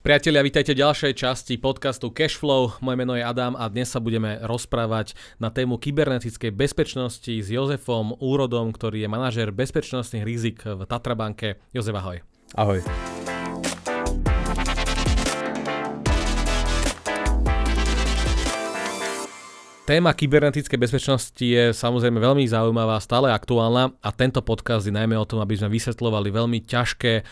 Priatelia, vítajte v ďalšej časti podcastu Cashflow. Moje meno je Adam a dnes sa budeme rozprávať na tému kybernetickej bezpečnosti s Jozefom Úrodom, ktorý je manažer bezpečnostných rizik v Tatrabanke. Jozef, ahoj. Ahoj. Téma kybernetickej bezpečnosti je samozrejme veľmi zaujímavá, stále aktuálna a tento podcast je najmä o tom, aby sme vysvetľovali veľmi ťažké e,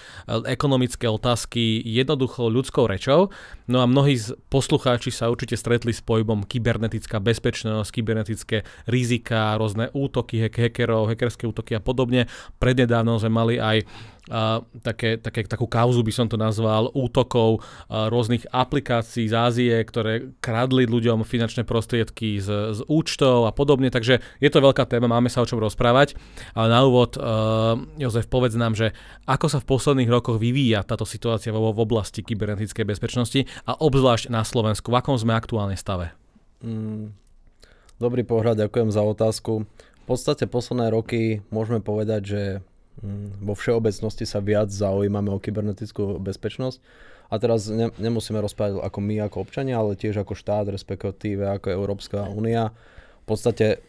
ekonomické otázky jednoduchou ľudskou rečou. No a mnohí z poslucháči sa určite stretli s pojmom kybernetická bezpečnosť, kybernetické rizika, rôzne útoky hackerov, hackerské útoky a podobne. Prednedávno sme mali aj uh, také, také, takú kauzu by som to nazval, útokov uh, rôznych aplikácií z Ázie, ktoré kradli ľuďom finančné prostriedky z, z účtov a podobne. Takže je to veľká téma, máme sa o čom rozprávať. Ale na úvod, uh, Jozef, povedz nám, že ako sa v posledných rokoch vyvíja táto situácia vo, v oblasti kybernetickej bezpečnosti a obzvlášť na Slovensku. V akom sme aktuálne stave? Mm, dobrý pohľad, ďakujem za otázku. V podstate posledné roky môžeme povedať, že Mm, vo všeobecnosti sa viac zaujímame o kybernetickú bezpečnosť. A teraz ne, nemusíme rozprávať ako my, ako občania, ale tiež ako štát, respektíve ako Európska únia. V podstate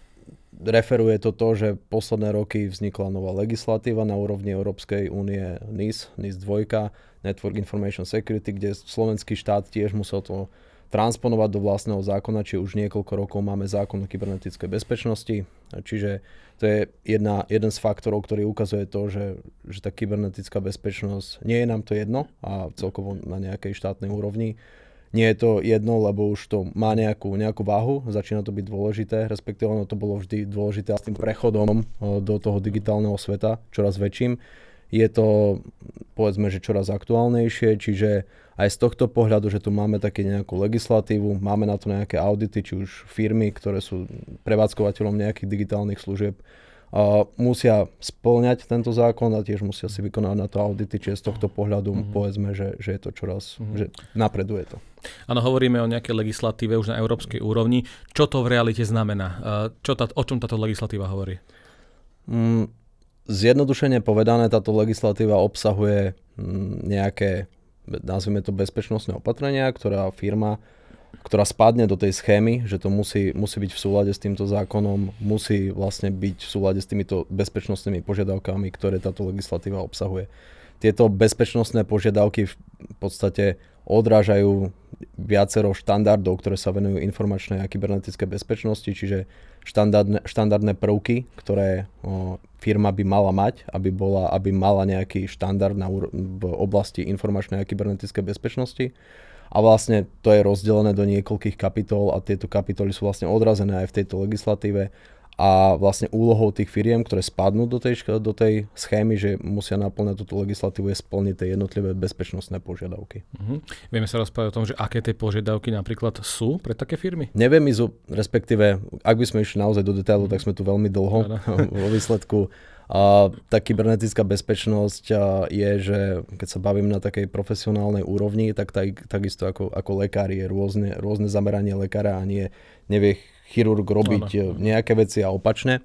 referuje to to, že posledné roky vznikla nová legislatíva na úrovni Európskej únie NIS, NIS 2, Network Information Security, kde slovenský štát tiež musel to transponovať do vlastného zákona, či už niekoľko rokov máme zákon o kybernetickej bezpečnosti, čiže to je jedna, jeden z faktorov, ktorý ukazuje to, že, že tá kybernetická bezpečnosť nie je nám to jedno a celkovo na nejakej štátnej úrovni nie je to jedno, lebo už to má nejakú, nejakú váhu, začína to byť dôležité, respektíve ono to bolo vždy dôležité a s tým prechodom e, do toho digitálneho sveta, čoraz väčším, je to povedzme, že čoraz aktuálnejšie, čiže aj z tohto pohľadu, že tu máme také nejakú legislatívu, máme na to nejaké audity, či už firmy, ktoré sú prevádzkovateľom nejakých digitálnych služieb, Uh, musia splňať tento zákon a tiež musia si vykonať na to audity, čiže z tohto pohľadu mm-hmm. povedzme, že, že je to čoraz, mm-hmm. že napreduje to. Áno, hovoríme o nejakej legislatíve už na európskej úrovni. Čo to v realite znamená? Uh, čo tá, o čom táto legislatíva hovorí? Mm, zjednodušene povedané, táto legislatíva obsahuje mm, nejaké nazvime to bezpečnostné opatrenia, ktorá firma, ktorá spadne do tej schémy, že to musí, musí byť v súlade s týmto zákonom, musí vlastne byť v súlade s týmito bezpečnostnými požiadavkami, ktoré táto legislatíva obsahuje. Tieto bezpečnostné požiadavky v podstate odrážajú viacero štandardov, ktoré sa venujú informačnej a kybernetickej bezpečnosti, čiže štandardné, štandardné prvky, ktoré o, firma by mala mať, aby, bola, aby mala nejaký štandard na, v oblasti informačnej a kybernetickej bezpečnosti. A vlastne to je rozdelené do niekoľkých kapitol a tieto kapitoly sú vlastne odrazené aj v tejto legislatíve a vlastne úlohou tých firiem, ktoré spadnú do tej, do tej schémy, že musia naplňať túto legislatívu, je splniť tie jednotlivé bezpečnostné požiadavky. Uh-huh. Vieme sa rozprávať o tom, že aké tie požiadavky napríklad sú pre také firmy? Neviem, ísť, respektíve, ak by sme išli naozaj do detailu, uh-huh. tak sme tu veľmi dlho vo výsledku. A tá kybernetická bezpečnosť je, že keď sa bavím na takej profesionálnej úrovni, tak takisto ako, ako lekár je rôzne, rôzne zameranie lekára a nie, nevie chirurg robiť ano. E, nejaké veci a opačne.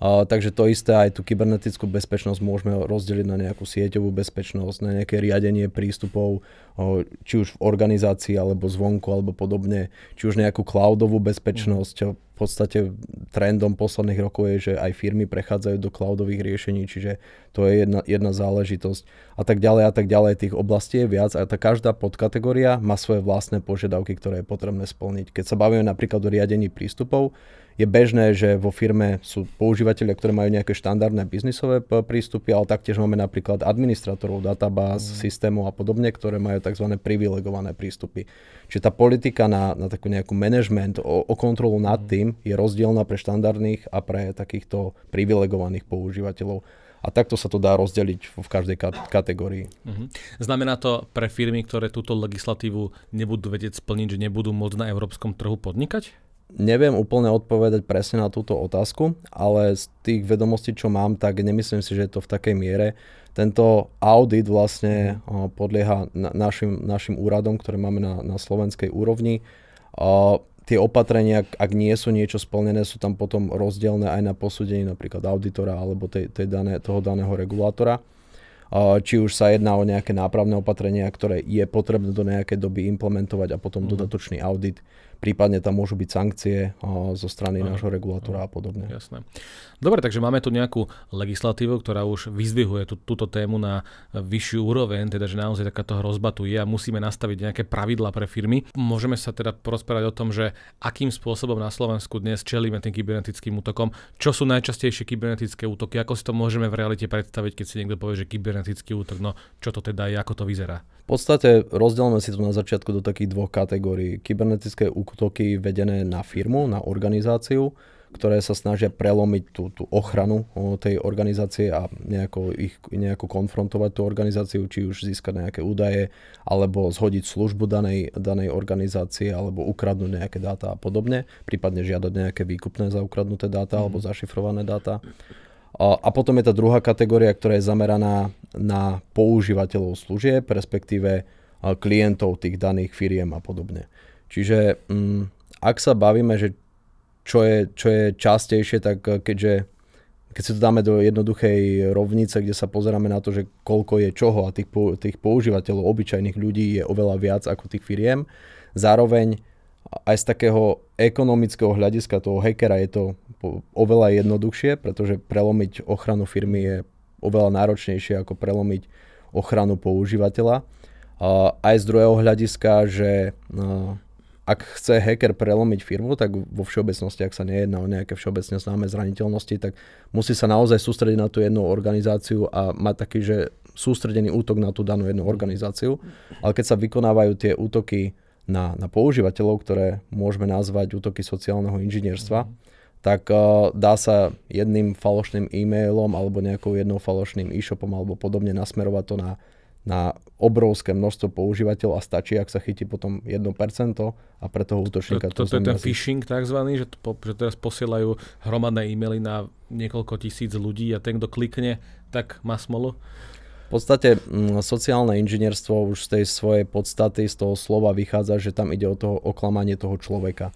Uh, takže to isté aj tú kybernetickú bezpečnosť môžeme rozdeliť na nejakú sieťovú bezpečnosť, na nejaké riadenie prístupov, uh, či už v organizácii alebo zvonku alebo podobne, či už nejakú cloudovú bezpečnosť, podstate trendom posledných rokov je, že aj firmy prechádzajú do cloudových riešení, čiže to je jedna, jedna záležitosť a tak ďalej a tak ďalej. Tých oblastí je viac a tá každá podkategória má svoje vlastné požiadavky, ktoré je potrebné splniť. Keď sa bavíme napríklad o riadení prístupov, je bežné, že vo firme sú používateľia, ktorí majú nejaké štandardné biznisové prístupy, ale taktiež máme napríklad administratorov databáz, mm. systému a podobne, ktoré majú tzv. privilegované prístupy. Čiže tá politika na, na takú nejakú management o, o kontrolu nad mhm. tým je rozdielna pre štandardných a pre takýchto privilegovaných používateľov. A takto sa to dá rozdeliť v každej kategórii. kategórii. Mhm. Znamená to pre firmy, ktoré túto legislatívu nebudú vedieť splniť, že nebudú môcť na európskom trhu podnikať? neviem úplne odpovedať presne na túto otázku, ale z tých vedomostí, čo mám, tak nemyslím si, že je to v takej miere. Tento audit vlastne podlieha na, našim, našim úradom, ktoré máme na, na slovenskej úrovni. O, tie opatrenia, ak nie sú niečo splnené, sú tam potom rozdielne aj na posúdení napríklad auditora alebo tej, tej dané, toho daného regulátora. Či už sa jedná o nejaké nápravné opatrenia, ktoré je potrebné do nejakej doby implementovať a potom mm-hmm. dodatočný audit prípadne tam môžu byť sankcie zo strany nášho regulátora a podobne. Jasné. Dobre, takže máme tu nejakú legislatívu, ktorá už vyzdvihuje tú, túto tému na vyššiu úroveň, teda že naozaj takáto hrozba tu je a musíme nastaviť nejaké pravidla pre firmy. Môžeme sa teda porozprávať o tom, že akým spôsobom na Slovensku dnes čelíme tým kybernetickým útokom, čo sú najčastejšie kybernetické útoky, ako si to môžeme v realite predstaviť, keď si niekto povie, že kybernetický útok, no čo to teda je, ako to vyzerá. V podstate rozdelme si to na začiatku do takých dvoch kategórií. Kybernetické útoky vedené na firmu, na organizáciu, ktoré sa snažia prelomiť tú, tú ochranu tej organizácie a nejako, ich, nejako konfrontovať tú organizáciu, či už získať nejaké údaje, alebo zhodiť službu danej, danej organizácie, alebo ukradnúť nejaké dáta a podobne, prípadne žiadať nejaké výkupné za ukradnuté dáta mm. alebo mhm. zašifrované dáta. A potom je tá druhá kategória, ktorá je zameraná na používateľov služieb, respektíve klientov tých daných firiem a podobne. Čiže mm, ak sa bavíme, že čo je, čo je častejšie, tak eh, keďže keď si to dáme do jednoduchej rovnice, kde sa pozeráme na to, že koľko je čoho a tých, tých používateľov, obyčajných ľudí je oveľa viac ako tých firiem, zároveň aj z takého ekonomického hľadiska toho hackera je to oveľa jednoduchšie, pretože prelomiť ochranu firmy je oveľa náročnejšie ako prelomiť ochranu používateľa. Aj z druhého hľadiska, že eh, ak chce hacker prelomiť firmu, tak vo všeobecnosti, ak sa nejedná o nejaké všeobecne známe zraniteľnosti, tak musí sa naozaj sústrediť na tú jednu organizáciu a mať taký, že sústredený útok na tú danú jednu organizáciu. Ale keď sa vykonávajú tie útoky na, na používateľov, ktoré môžeme nazvať útoky sociálneho inžinierstva, mhm. tak uh, dá sa jedným falošným e-mailom alebo nejakou jednou falošným e-shopom alebo podobne nasmerovať to na na obrovské množstvo používateľov a stačí, ak sa chytí potom 1% a pre toho útočníka to, to, to, to je ten phishing tzv., že, to, že teraz posielajú hromadné e-maily na niekoľko tisíc ľudí a ten, kto klikne, tak má smolu. V podstate mm, sociálne inžinierstvo už z tej svojej podstaty, z toho slova vychádza, že tam ide o, toho, oklamanie toho človeka.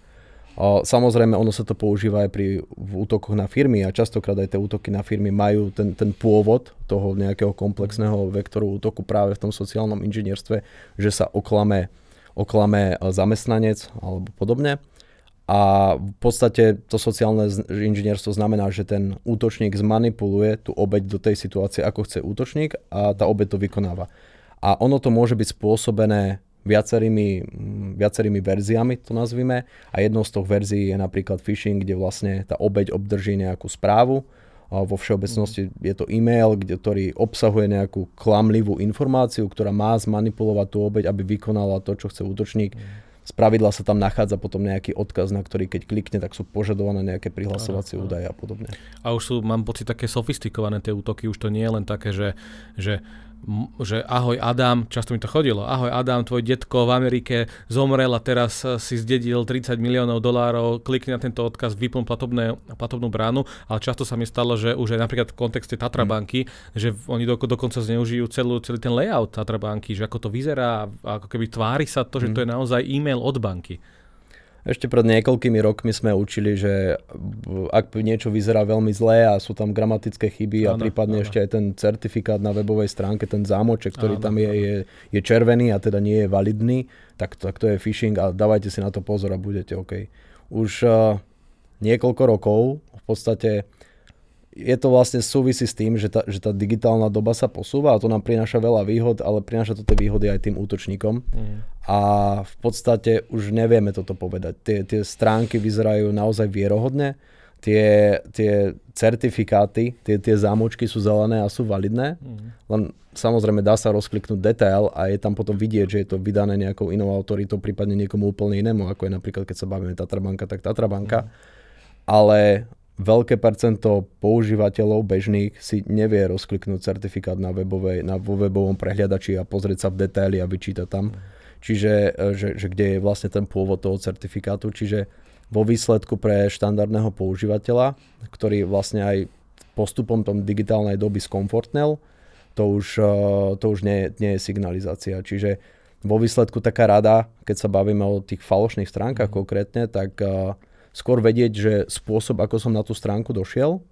Samozrejme, ono sa to používa aj pri v útokoch na firmy a častokrát aj tie útoky na firmy majú ten, ten pôvod toho nejakého komplexného vektoru útoku práve v tom sociálnom inžinierstve, že sa oklame, oklame e, zamestnanec alebo podobne. A v podstate to sociálne inžinierstvo znamená, že ten útočník zmanipuluje tú obeď do tej situácie, ako chce útočník a tá obeď to vykonáva. A ono to môže byť spôsobené viacerými, mm, viacerými verziami, to nazvime. A jednou z tých verzií je napríklad phishing, kde vlastne tá obeď obdrží nejakú správu. A vo všeobecnosti je to e-mail, kde, ktorý obsahuje nejakú klamlivú informáciu, ktorá má zmanipulovať tú obeď, aby vykonala to, čo chce útočník. Z pravidla sa tam nachádza potom nejaký odkaz, na ktorý keď klikne, tak sú požadované nejaké prihlasovacie údaje a podobne. A už sú, mám pocit, také sofistikované tie útoky, už to nie je len také, že, že že ahoj Adam, často mi to chodilo, ahoj Adam, tvoj detko v Amerike zomrel a teraz eh, si zdedil 30 miliónov dolárov, klikni na tento odkaz, vyplň platobné, platobnú bránu, ale často sa mi stalo, že už aj napríklad v kontexte Tatra banky, mm. že oni do, dokonca zneužijú celú, celý ten layout Tatra banky, že ako to vyzerá, ako keby tvári sa to, že mm. to je naozaj e-mail od banky. Ešte pred niekoľkými rokmi sme učili, že ak niečo vyzerá veľmi zlé a sú tam gramatické chyby ano, a prípadne ano. ešte aj ten certifikát na webovej stránke, ten zámoček, ktorý ano, tam je, je, je červený a teda nie je validný, tak, tak to je phishing a dávajte si na to pozor a budete OK. Už uh, niekoľko rokov v podstate je to vlastne súvisí s tým, že tá, že tá digitálna doba sa posúva a to nám prináša veľa výhod, ale prináša to tie výhody aj tým útočníkom. Mm. A v podstate už nevieme toto povedať. Tie, tie stránky vyzerajú naozaj vierohodne, tie, tie certifikáty, tie, tie zámočky sú zelené a sú validné, mm. len samozrejme dá sa rozkliknúť detail a je tam potom vidieť, že je to vydané nejakou inou autoritou, prípadne niekomu úplne inému, ako je napríklad, keď sa bavíme Tatrabanka, tak Tatrabanka. Mm. Ale veľké percento používateľov bežných si nevie rozkliknúť certifikát na, webovej, na vo webovom prehľadači a pozrieť sa v detaily a vyčítať tam. Čiže e, že, že kde je vlastne ten pôvod toho certifikátu. Čiže vo výsledku pre štandardného používateľa, ktorý vlastne aj postupom tom digitálnej doby skomfortnel, to už, e, to už nie, nie je signalizácia. Čiže vo výsledku taká rada, keď sa bavíme o tých falošných stránkach mhm. konkrétne, tak e, skôr vedieť, že spôsob, ako som na tú stránku došiel,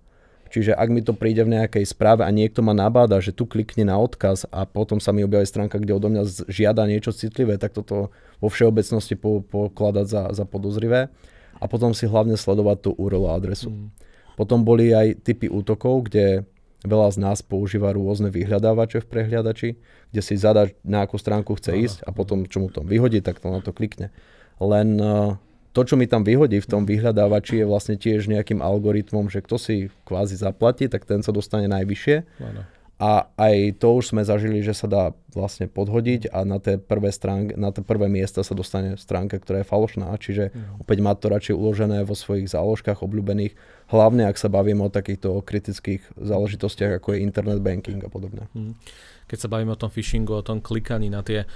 Čiže ak mi to príde v nejakej správe a niekto ma nabáda, že tu klikne na odkaz a potom sa mi objaví stránka, kde odo mňa žiada niečo citlivé, tak toto vo všeobecnosti po, pokladať za, za podozrivé. A potom si hlavne sledovať tú URL adresu. Mm. Potom boli aj typy útokov, kde veľa z nás používa rôzne vyhľadávače v prehliadači, kde si zadá, na akú stránku chce ísť a potom, čo mu to vyhodí, tak to na to klikne. Len uh, to, čo mi tam vyhodí v tom vyhľadávači, je vlastne tiež nejakým algoritmom, že kto si kvázi zaplatí, tak ten sa dostane najvyššie. Ano. A aj to už sme zažili, že sa dá vlastne podhodiť a na tie prvé, stránk, na tie prvé miesta sa dostane stránka, ktorá je falošná. Čiže mm. opäť má to radšej uložené vo svojich záložkách obľúbených, hlavne ak sa bavíme o takýchto kritických záležitostiach, ako je internet banking a podobne. Mhm. Keď sa bavíme o tom phishingu, o tom klikaní na tie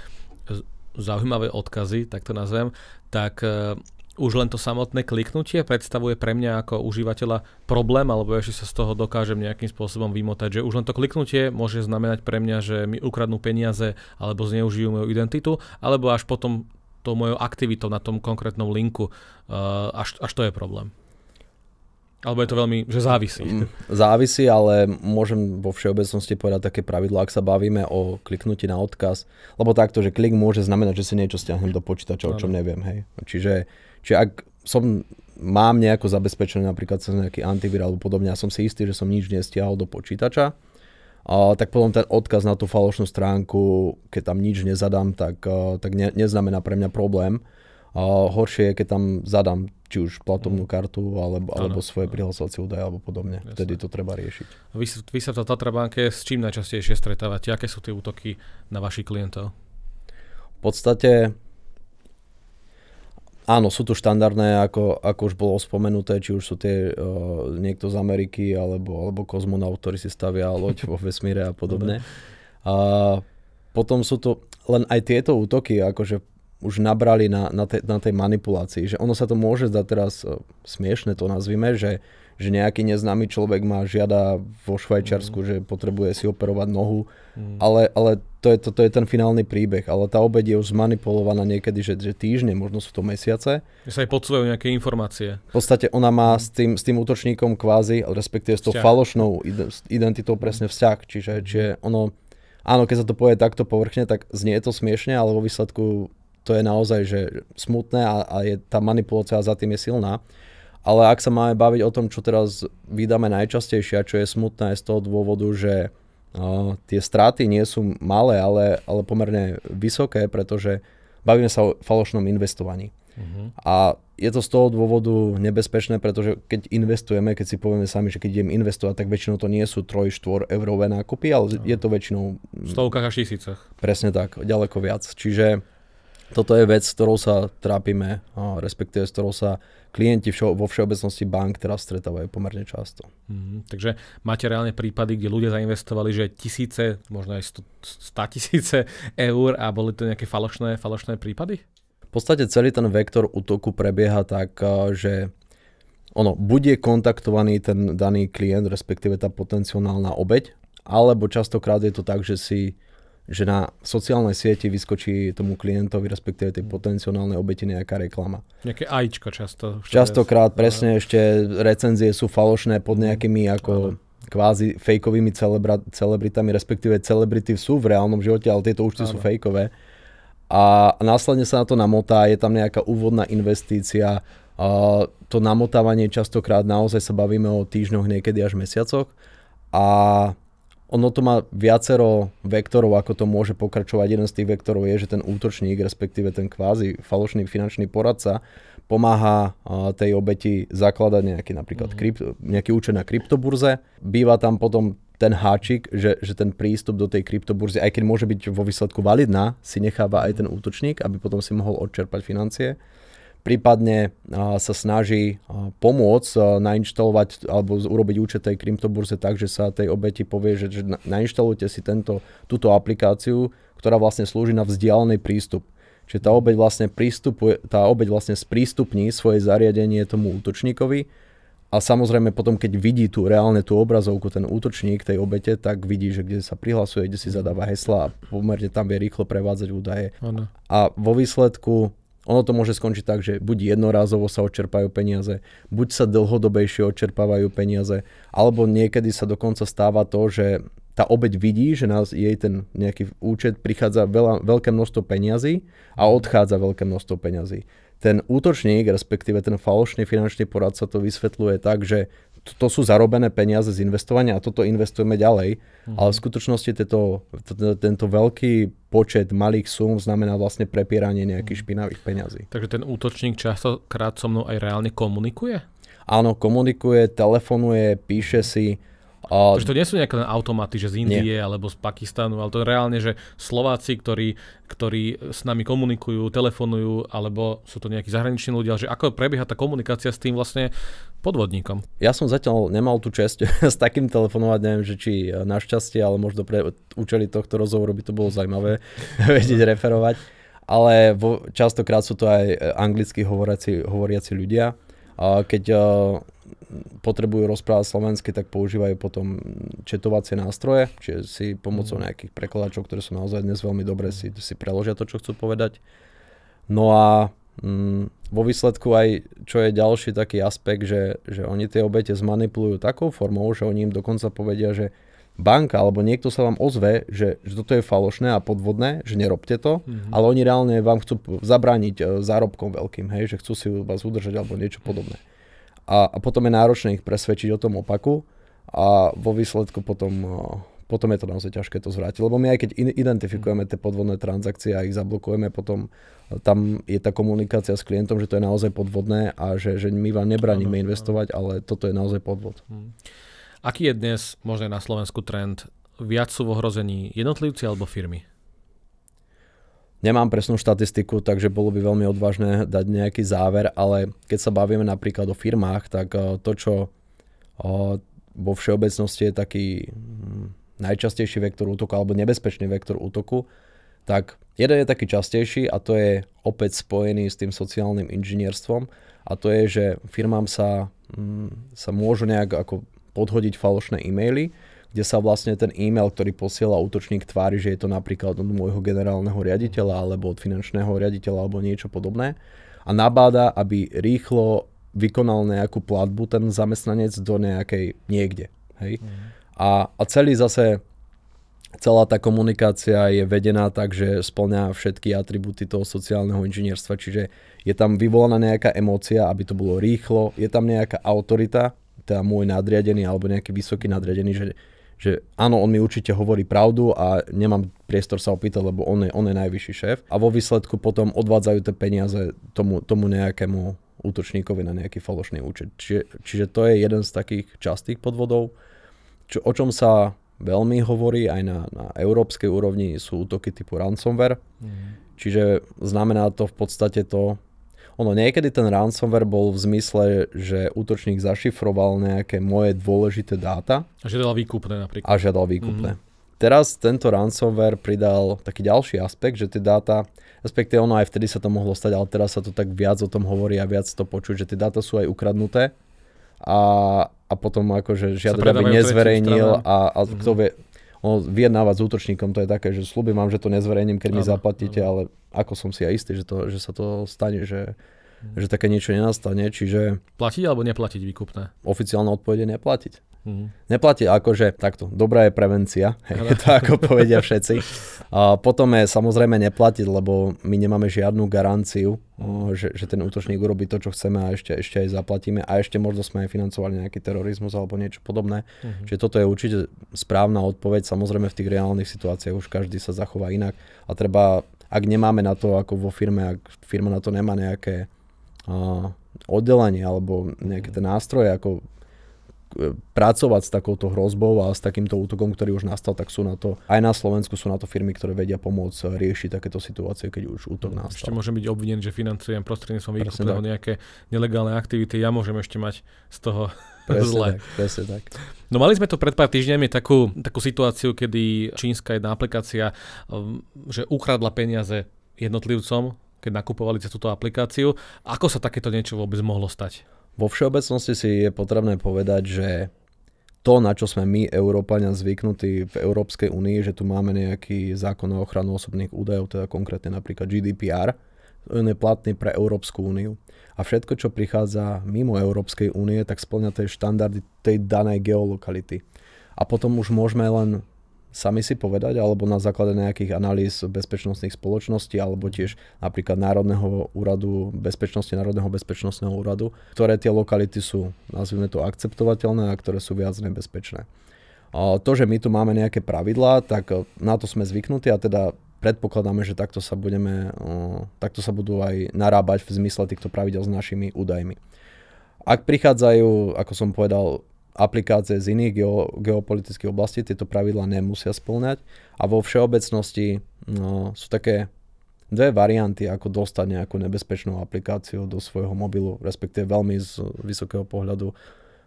zaujímavé odkazy, tak to nazvem, tak eh, už len to samotné kliknutie predstavuje pre mňa ako užívateľa problém, alebo ešte sa z toho dokážem nejakým spôsobom vymotať, že už len to kliknutie môže znamenať pre mňa, že mi ukradnú peniaze alebo zneužijú moju identitu, alebo až potom to mojou aktivitou na tom konkrétnom linku, uh, až, až to je problém. Alebo je to veľmi, že závisí. Mm, závisí, ale môžem vo všeobecnosti povedať také pravidlo, ak sa bavíme o kliknutí na odkaz. Lebo takto, že klik môže znamenať, že si niečo stiahnem do počítača, o čom neviem. Hej. Čiže Čiže ak som, mám nejako zabezpečené napríklad cez nejaký antivir alebo podobne a som si istý, že som nič nestiahol do počítača, a, tak potom ten odkaz na tú falošnú stránku, keď tam nič nezadám, tak, a, tak ne, neznamená pre mňa problém. A horšie je, keď tam zadám či už platobnú mm. kartu alebo, alebo ano, svoje prihlasovacie údaje alebo podobne. Jasne. Vtedy to treba riešiť. Vy, vy sa v Tatra banke s čím najčastejšie stretávate? Aké sú tie útoky na vašich klientov? V podstate Áno, sú tu štandardné, ako, ako už bolo spomenuté, či už sú tie uh, niekto z Ameriky, alebo, alebo kozmonaut, ktorý si stavia loď vo vesmíre a podobne. A potom sú to len aj tieto útoky, akože už nabrali na, na, te, na tej manipulácii. Že ono sa to môže zdať teraz e, smiešne, to nazvime, že, že nejaký neznámy človek má žiada vo Švajčiarsku, mm. že potrebuje si operovať nohu, mm. ale, ale to, je, to, to je ten finálny príbeh. Ale tá obeď je už zmanipulovaná niekedy, že, že týždne, možno sú to mesiace. Že sa aj podsúvajú nejaké informácie. V podstate ona má s tým, s tým útočníkom kvázi, respektíve s tou vzťah. falošnou identitou presne vzťah. Čiže, čiže ono, áno, keď sa to povie takto povrchne, tak znie to smiešne, ale vo výsledku to je naozaj že smutné a, a je, tá manipulácia za tým je silná. Ale ak sa máme baviť o tom, čo teraz vydáme najčastejšie a čo je smutné z toho dôvodu, že uh, tie straty nie sú malé, ale, ale pomerne vysoké, pretože bavíme sa o falošnom investovaní. Uh-huh. A je to z toho dôvodu nebezpečné, pretože keď investujeme, keď si povieme sami, že keď idem investovať, tak väčšinou to nie sú 3, 4 eurové nákupy, ale uh-huh. je to väčšinou... V stovkách až tisícach. Presne tak, ďaleko viac. Čiže toto je vec, s ktorou sa trápime, a respektíve s ktorou sa klienti všo, vo všeobecnosti bank teraz stretávajú pomerne často. Mm, takže máte reálne prípady, kde ľudia zainvestovali, že tisíce, možno aj 100 tisíce eur a boli to nejaké falošné, falošné prípady? V podstate celý ten vektor útoku prebieha tak, eh, že ono, buď je kontaktovaný ten daný klient, respektíve tá potenciálna obeď, alebo častokrát je to tak, že si že na sociálnej siete vyskočí tomu klientovi, respektíve tej potenciálnej obete nejaká reklama. Nejaké ajíčko často. Častokrát presne ešte recenzie sú falošné pod mhm. nejakými ako ale... kvázi fejkovými celebra- celebritami, respektíve celebrity sú v reálnom živote, ale tieto účty sú fejkové. A následne sa na to namotá, je tam nejaká úvodná investícia, Uh, to namotávanie častokrát naozaj sa bavíme o týždňoch, niekedy až mesiacoch. A ono to má viacero vektorov, ako to môže pokračovať. Jeden z tých vektorov je, že ten útočník, respektíve ten kvázi falošný finančný poradca, pomáha tej obeti zakladať nejaký napríklad mm-hmm. krypto, nejaký účet na kryptoburze. Býva tam potom ten háčik, že, že ten prístup do tej kryptoburzy, aj keď môže byť vo výsledku validná, si necháva aj ten útočník, aby potom si mohol odčerpať financie prípadne sa snaží pomôcť nainštalovať alebo urobiť účet tej kryptoburze tak, že sa tej obeti povie, že, že nainštalujte si tento, túto aplikáciu, ktorá vlastne slúži na vzdialený prístup. Čiže tá obeď vlastne, tá obeď vlastne sprístupní svoje zariadenie tomu útočníkovi a samozrejme potom, keď vidí tú reálne tú obrazovku, ten útočník tej obete, tak vidí, že kde sa prihlasuje, kde si zadáva hesla a pomerne tam vie rýchlo prevádzať údaje. Ano. A vo výsledku ono to môže skončiť tak, že buď jednorázovo sa odčerpajú peniaze, buď sa dlhodobejšie odčerpávajú peniaze, alebo niekedy sa dokonca stáva to, že tá obeď vidí, že na jej ten nejaký účet prichádza veľa, veľké množstvo peňazí a odchádza veľké množstvo peňazí. Ten útočník, respektíve ten falošný finančný poradca to vysvetľuje tak, že to sú zarobené peniaze z investovania a toto investujeme ďalej. Mm-hmm. Ale v skutočnosti tieto, tento veľký počet malých sum znamená vlastne prepieranie nejakých mhm. špinavých peňazí. Takže ten útočník častokrát so mnou aj reálne komunikuje? Áno, komunikuje, telefonuje, píše si, a... Takže to nie sú nejaké automaty, že z Indie nie. alebo z Pakistanu, ale to je reálne, že Slováci, ktorí, ktorí s nami komunikujú, telefonujú, alebo sú to nejakí zahraniční ľudia, že ako prebieha tá komunikácia s tým vlastne podvodníkom? Ja som zatiaľ nemal tú čest s takým telefonovať, neviem, že či e, našťastie, ale možno pre účely tohto rozhovoru by to bolo zaujímavé vedieť referovať. Ale vo, častokrát sú to aj e, anglicky hovoriaci, hovoriaci ľudia. Keď e, potrebujú rozprávať slovensky, tak používajú potom četovacie nástroje, čiže si pomocou mhm. nejakých prekladačov, ktoré sú naozaj dnes veľmi dobré, si, si preložia to, čo chcú povedať. No a mm, vo výsledku aj, čo je ďalší taký aspekt, že, že oni tie obete zmanipulujú takou formou, že oni im dokonca povedia, že banka alebo niekto sa vám ozve, že, že toto je falošné a podvodné, že nerobte to, mm-hmm. ale oni reálne vám chcú zabrániť e, zárobkom veľkým, hej, že chcú si vás udržať alebo niečo podobné a, a potom je náročné ich presvedčiť o tom opaku a vo výsledku potom, eh, potom je to naozaj ťažké to zvrátiť. Lebo my aj keď identifikujeme mhm. tie podvodné transakcie a ich zablokujeme, potom eh, tam je tá komunikácia s klientom, že to je naozaj podvodné a že, že my vám nebraníme investovať, ale toto je naozaj podvod. Mhm. Aký je dnes možno na Slovensku trend? Viac sú v ohrození jednotlivci alebo firmy? Nemám presnú štatistiku, takže bolo by veľmi odvážne dať nejaký záver, ale keď sa bavíme napríklad o firmách, tak eh, to, čo eh, vo všeobecnosti je taký hm, najčastejší vektor útoku alebo nebezpečný vektor útoku, tak jeden je taký častejší a to je opäť spojený s tým sociálnym inžinierstvom a to je, že firmám sa, hm, sa môžu nejak ako podhodiť falošné e-maily, kde sa vlastne ten e-mail, ktorý posiela útočník tvári, že je to napríklad od môjho generálneho riaditeľa alebo od finančného riaditeľa alebo niečo podobné a nabáda, aby rýchlo vykonal nejakú platbu ten zamestnanec do nejakej niekde. Hej? Mm. A, a celý zase celá tá komunikácia je vedená tak, že splňa všetky atributy toho sociálneho inžinierstva, čiže je tam vyvolaná nejaká emócia, aby to bolo rýchlo, je tam nejaká autorita, teda môj nadriadený alebo nejaký vysoký nadriadený, že že áno, on mi určite hovorí pravdu a nemám priestor sa opýtať, lebo on je, on je najvyšší šéf. A vo výsledku potom odvádzajú tie peniaze tomu, tomu nejakému útočníkovi na nejaký falošný účet. Čiže, čiže to je jeden z takých častých podvodov, čo, o čom sa veľmi hovorí aj na, na európskej úrovni sú útoky typu ransomware. Mm. Čiže znamená to v podstate to, ono niekedy ten ransomware bol v zmysle, že útočník zašifroval nejaké moje dôležité dáta. A žiadal výkupné napríklad. A žiadal výkupné. Mm-hmm. Teraz tento ransomware pridal taký ďalší aspekt, že tie dáta, respektíve ono aj vtedy sa to mohlo stať, ale teraz sa to tak viac o tom hovorí a viac to počuť, že tie dáta sú aj ukradnuté a, a potom akože žiadať, aby nezverejnil a, a mm-hmm. kto mhm. vie, ono vyjednávať s útočníkom, to je také, že slúbim vám, že to nezverejním, keď mi zaplatíte, ale ako som si aj istý, že, to, že sa to stane, že Mhm. že také niečo nenastane, čiže... Platiť alebo neplatiť výkupné? Oficiálna odpoveď neplatiť. Mm. Neplatí akože takto, dobrá je prevencia, je to ako povedia všetci. A potom je samozrejme neplatiť, lebo my nemáme žiadnu garanciu, mhm. že, že ten útočník urobí to, čo chceme a ešte, ešte aj zaplatíme a ešte možno sme aj financovali nejaký terorizmus alebo niečo podobné. Mm-hmm. Čiže toto je určite správna odpoveď, samozrejme v tých reálnych situáciách už každý sa zachová inak a treba, ak nemáme na to ako vo firme, ak firma na to nemá nejaké oddelenie alebo nejaké tie nástroje, ako e, pracovať s takouto hrozbou a s takýmto útokom, ktorý už nastal, tak sú na to, aj na Slovensku sú na to firmy, ktoré vedia pomôcť e, riešiť takéto situácie, keď už útok nastal. Ešte môžem byť obvinený, že financujem prostredníctvom výkupného nejaké nelegálne aktivity, ja môžem ešte mať z toho presne zle. Tak, presne tak. No mali sme to pred pár týždňami takú, takú situáciu, kedy čínska jedna aplikácia, e, že ukradla peniaze jednotlivcom keď nakupovali cez túto aplikáciu. Ako sa takéto niečo vôbec mohlo stať? Vo všeobecnosti si je potrebné povedať, že to, na čo sme my, Európania, zvyknutí v Európskej únii, že tu máme nejaký zákon o ochranu osobných údajov, teda konkrétne napríklad GDPR, on je platný pre Európsku úniu. A všetko, čo prichádza mimo Európskej únie, tak splňa tie štandardy tej danej geolokality. A potom už môžeme len sami si povedať, alebo na základe nejakých analýz bezpečnostných spoločností, alebo tiež napríklad Národného úradu bezpečnosti, Národného bezpečnostného úradu, ktoré tie lokality sú, nazvime to, akceptovateľné a ktoré sú viac nebezpečné. To, že my tu máme nejaké pravidlá, tak e, na to sme zvyknutí a teda predpokladáme, že takto sa, budeme, e, takto sa budú aj narábať v zmysle týchto pravidel s našimi údajmi. Ak prichádzajú, ako som povedal, aplikácie z iných geo, geopolitických oblastí tieto pravidla nemusia splňať a vo všeobecnosti no, sú také dve varianty, ako dostať nejakú nebezpečnú aplikáciu do svojho mobilu, respektíve veľmi z vysokého pohľadu,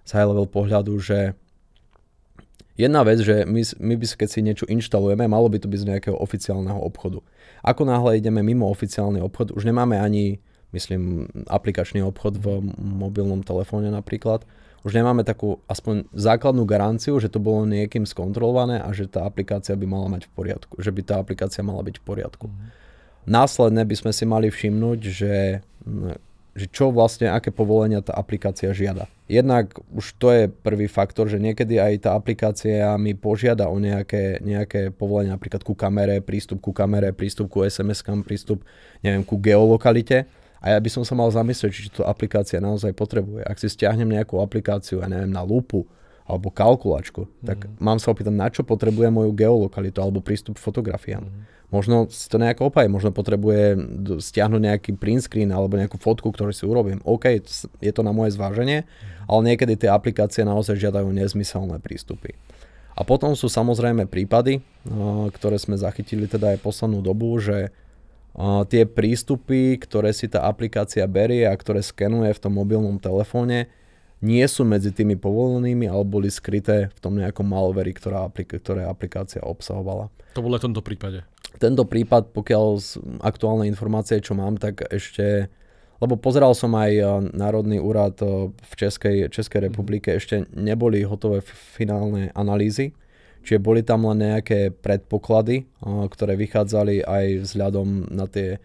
z high level pohľadu, že jedna vec, že my, my by, keď si niečo inštalujeme, malo by to byť z nejakého oficiálneho obchodu. Ako náhle ideme mimo oficiálny obchod, už nemáme ani, myslím, aplikačný obchod v mobilnom telefóne napríklad, už nemáme takú aspoň základnú garanciu, že to bolo niekým skontrolované a že tá aplikácia by mala mať v poriadku, že by tá aplikácia mala byť v poriadku. Mm. Následne by sme si mali všimnúť, že, že čo vlastne, aké povolenia tá aplikácia žiada. Jednak už to je prvý faktor, že niekedy aj tá aplikácia mi požiada o nejaké, nejaké povolenia, napríklad ku kamere, prístup ku kamere, prístup ku SMS-kam, prístup, neviem, ku geolokalite a ja by som sa mal zamyslieť, či to aplikácia naozaj potrebuje. Ak si stiahnem nejakú aplikáciu, ja neviem, na lupu, alebo kalkulačku, mm-hmm. tak mhm. mám sa opýtať, na čo potrebuje moju geolokalitu alebo prístup k fotografiám. Mm-hmm. Možno si to nejako opaje, možno potrebuje stiahnuť nejaký print screen alebo nejakú fotku, ktorú si urobím. OK, je to na moje zváženie, mm-hmm. ale niekedy tie aplikácie naozaj žiadajú nezmyselné prístupy. A potom sú samozrejme prípady, ktoré sme zachytili teda aj poslednú dobu, že tie prístupy, ktoré si tá aplikácia berie a ktoré skenuje v tom mobilnom telefóne, nie sú medzi tými povolenými alebo boli skryté v tom nejakom malveri, ktorá aplik- ktoré aplikácia obsahovala. To bolo v tomto prípade. Tento prípad, pokiaľ z aktuálnej informácie, čo mám, tak ešte lebo pozeral som aj e, Národný úrad e, v Českej, Českej mhm. republike, ešte neboli hotové finálne analýzy Čiže boli tam len nejaké predpoklady, ktoré vychádzali aj vzhľadom na tie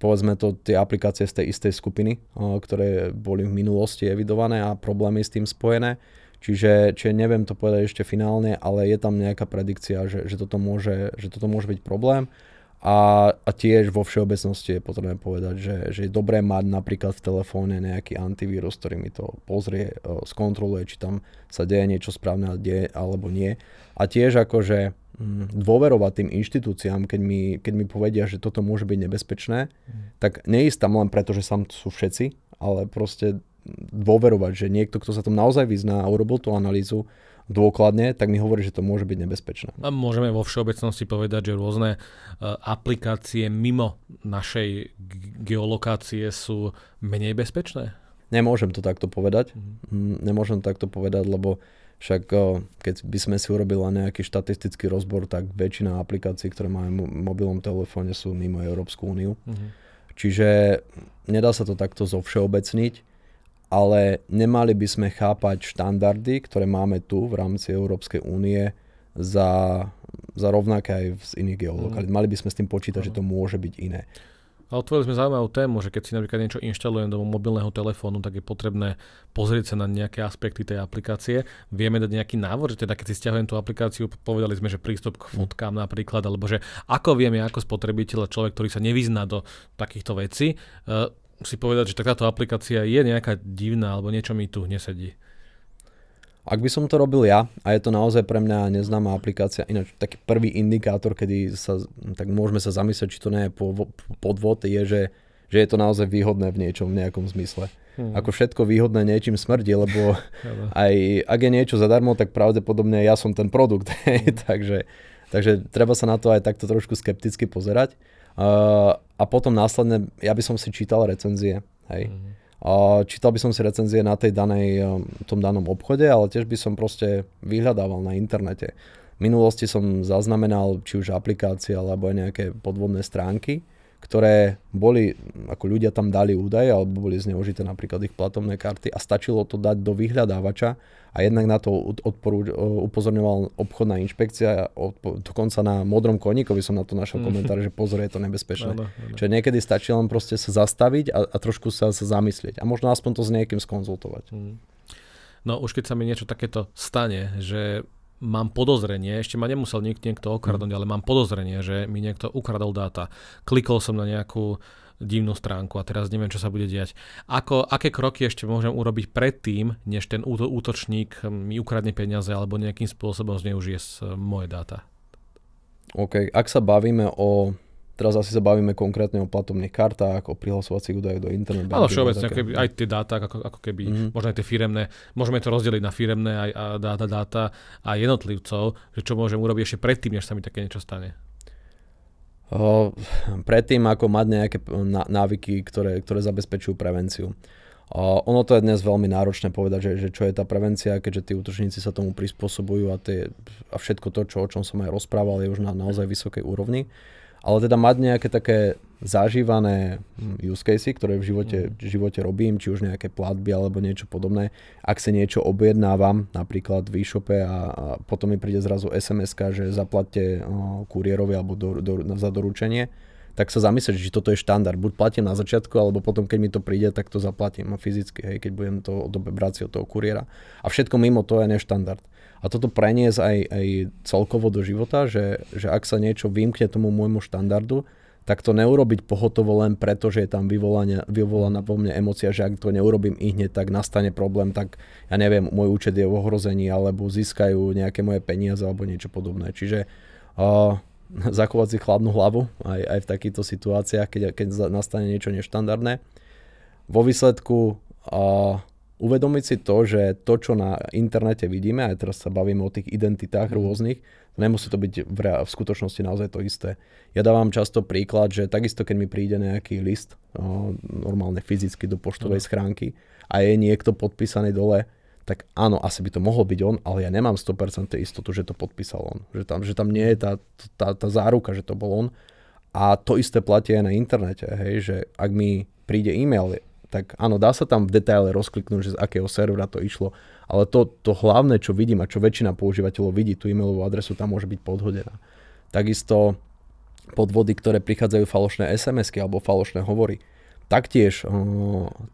povedzme to, tie aplikácie z tej istej skupiny, ktoré boli v minulosti evidované a problémy s tým spojené. Čiže, čiže neviem to povedať ešte finálne, ale je tam nejaká predikcia, že, že, toto, môže, že toto môže byť problém. A, a tiež vo všeobecnosti je potrebné povedať, že, že je dobré mať napríklad v telefóne nejaký antivírus, ktorý mi to pozrie, e, skontroluje, či tam sa deje niečo správne deje, alebo nie. A tiež akože mm, dôverovať tým inštitúciám, keď mi, keď mi povedia, že toto môže byť nebezpečné, mm. tak neísť tam len preto, že tam sú všetci, ale proste dôverovať, že niekto, kto sa tom naozaj vyzná a urobil tú analýzu dôkladne, tak mi hovorí, že to môže byť nebezpečné. A môžeme vo všeobecnosti povedať, že rôzne e, aplikácie mimo našej geolokácie sú menej bezpečné? Nemôžem to takto povedať. Mm-hmm. Nemôžem to takto povedať, lebo však e, keď by sme si urobili nejaký štatistický rozbor, tak väčšina aplikácií, ktoré máme v mobilnom telefóne, sú mimo Európsku úniu. Mm-hmm. Čiže nedá sa to takto zovšeobecniť ale nemali by sme chápať štandardy, ktoré máme tu v rámci Európskej únie za, za rovnaké aj z iných geolokalít. Mm. Mali by sme s tým počítať, mm. že to môže byť iné. A otvorili sme zaujímavú tému, že keď si napríklad niečo inštalujem do mobilného telefónu, tak je potrebné pozrieť sa na nejaké aspekty tej aplikácie. Vieme dať nejaký návod, že teda keď si stiahujem tú aplikáciu, povedali sme, že prístup k fotkám napríklad, alebo že ako vieme ako spotrebiteľ človek, ktorý sa nevyzná do takýchto vecí, e, si povedať, že takáto aplikácia je nejaká divná alebo niečo mi tu nesedí. Ak by som to robil ja, a je to naozaj pre mňa neznáma aplikácia, ináč taký prvý indikátor, kedy sa, tak môžeme sa zamyslieť, či to nie je podvod, je, že, že je to naozaj výhodné v niečom, v nejakom zmysle. Hmm. Ako všetko výhodné niečím smrdí, lebo aj ak je niečo zadarmo, tak pravdepodobne ja som ten produkt. Hmm. Takže Takže treba sa na to aj takto trošku skepticky pozerať. Uh, a potom následne, ja by som si čítal recenzie, hej. Mm-hmm. Uh, čítal by som si recenzie na tej danej, um, tom danom obchode, ale tiež by som proste vyhľadával na internete. V minulosti som zaznamenal či už aplikácie alebo aj nejaké podvodné stránky, ktoré boli, ako ľudia tam dali údaje, alebo boli zneužité napríklad ich platobné karty a stačilo to dať do vyhľadávača a jednak na to odporu, upozorňoval obchodná inšpekcia, odpo, dokonca na modrom koníkovi som na to našiel mhm. komentár, že pozor, je to nebezpečné. Ano, ano. Čiže niekedy stačí len proste sa zastaviť a, a trošku sa, sa zamyslieť a možno aspoň to s niekým skonzultovať. Mhm. No už keď sa mi niečo takéto stane, že mám podozrenie, ešte ma nemusel niek- niekto okradnúť, mm. ale mám podozrenie, že mi niekto ukradol dáta. Klikol som na nejakú divnú stránku a teraz neviem, čo sa bude diať. Ako, aké kroky ešte môžem urobiť predtým, než ten úto, útočník hm, mi ukradne peniaze alebo nejakým spôsobom zneužije moje dáta? OK, ak sa bavíme o Teraz asi sa bavíme konkrétne o platobných kartách, o prihlasovacích údajoch do internetu. Áno, všeobecne, keby, aj tie dáta, ako, ako keby, mm-hmm. možno aj tie firemné, môžeme to rozdeliť na firemné aj, a dáta, dáta a jednotlivcov, že čo môžem urobiť ešte predtým, než sa mi také niečo stane. O, predtým, ako mať nejaké návyky, ktoré, ktoré zabezpečujú prevenciu. O, ono to je dnes veľmi náročné povedať, že, že čo je tá prevencia, keďže tí útočníci sa tomu prispôsobujú a, tie, a všetko to, čo, o čom som aj rozprával, je už na naozaj vysokej úrovni ale teda mať nejaké také zažívané hm, use casey, ktoré v živote, mm. v živote robím, či už nejaké platby alebo niečo podobné. Ak si niečo objednávam, napríklad v e-shope a, a potom mi príde zrazu sms že zaplatte no, kuriérovi alebo do, do, za doručenie, tak sa zamyslieť, že toto je štandard. Buď platím na začiatku, alebo potom, keď mi to príde, tak to zaplatím no, fyzicky, hej, keď budem to brať si od toho kuriéra. A všetko mimo to je neštandard a toto preniesť aj, aj celkovo do života, že, že ak sa niečo vymkne tomu môjmu štandardu, tak to neurobiť pohotovo len preto, že je tam vyvolania, vyvolaná vo mne emocia, že ak to neurobím i hneď, tak nastane problém, tak ja neviem, môj účet je v ohrození, alebo získajú nejaké moje peniaze, alebo niečo podobné. Čiže uh, zachovať si chladnú hlavu aj, aj v takýchto situáciách, keď, keď nastane niečo neštandardné. Vo výsledku uh, uvedomiť si to, že to, čo na internete vidíme, aj teraz sa bavíme o tých identitách mm. rôznych, nemusí to byť v, v skutočnosti naozaj to isté. Ja dávam často príklad, že takisto, keď mi príde nejaký list, o, normálne fyzicky do poštovej mm. schránky, a je niekto podpísaný dole, tak áno, asi by to mohol byť on, ale ja nemám 100% istotu, že to podpísal on. Že tam, že tam nie je tá, tá, tá záruka, že to bol on. A to isté platí aj na internete, hej, že ak mi príde e-mail, tak áno, dá sa tam v detaile rozkliknúť, že z akého servera to išlo, ale to, to hlavné, čo vidím a čo väčšina používateľov vidí, tú e-mailovú adresu, tam môže byť podhodená. Takisto podvody, ktoré prichádzajú falošné SMS-ky alebo falošné hovory. Taktiež,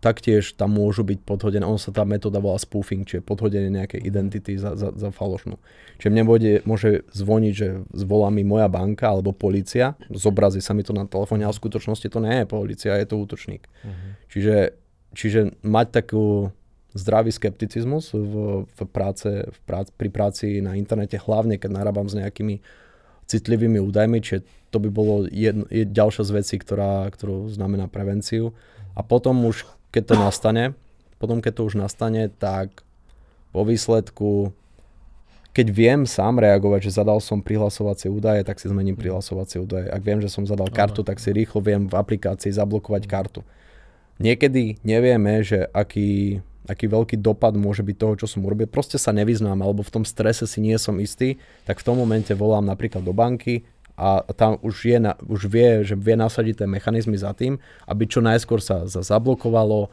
taktiež tam môžu byť podhodené, on sa tá metóda volá spoofing, čiže podhodenie nejakej identity za, za, za falošnú. Čiže mne bude, môže zvoniť, že zvolá mi moja banka alebo policia, zobrazí sa mi to na telefóne, ale v skutočnosti to nie je policia, je to útočník. Uh-huh. Čiže, čiže mať takú zdravý skepticizmus v, v práce, v práci, pri práci na internete, hlavne keď narábam s nejakými citlivými údajmi, čiže to by bolo jedno, je ďalšia z vecí, ktorá, ktorú znamená prevenciu. A potom už, keď to nastane, potom keď to už nastane, tak vo výsledku, keď viem sám reagovať, že zadal som prihlasovacie údaje, tak si zmením prihlasovacie údaje. Ak viem, že som zadal kartu, tak si rýchlo viem v aplikácii zablokovať kartu. Niekedy nevieme, že aký, aký veľký dopad môže byť toho, čo som urobil. Proste sa nevyznám, alebo v tom strese si nie som istý, tak v tom momente volám napríklad do banky, a tam už, je už vie, že vie nasadiť tie mechanizmy za tým, aby čo najskôr sa zablokovalo,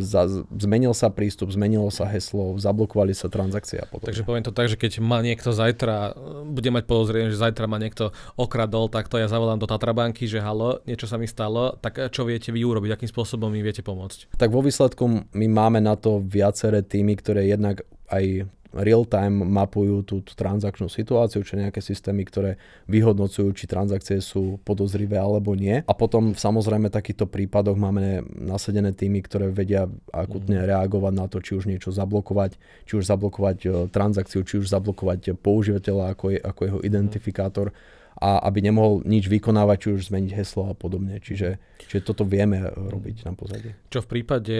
za, zmenil sa prístup, zmenilo sa heslo, zablokovali sa transakcie a podobne. Takže poviem to tak, že keď ma niekto zajtra, bude mať podozrenie, že zajtra ma niekto okradol, tak to ja zavolám do Tatrabanky, že halo, niečo sa mi stalo, tak čo viete vy urobiť, akým spôsobom mi viete pomôcť? Tak vo výsledku my máme na to viaceré týmy, ktoré jednak aj real-time mapujú tú tú transakčnú situáciu, či nejaké systémy, ktoré vyhodnocujú, či transakcie sú podozrivé alebo nie. A potom samozrejme v takýchto prípadoch máme nasadené týmy, ktoré vedia akutne mhm. reagovať na to, či už niečo zablokovať, či už zablokovať e, transakciu, či už zablokovať e, používateľa ako, je, ako jeho mhm. identifikátor a aby nemohol nič vykonávať, či už zmeniť heslo a podobne. Čiže, čiže toto vieme e, robiť na pozadí. Čo v prípade,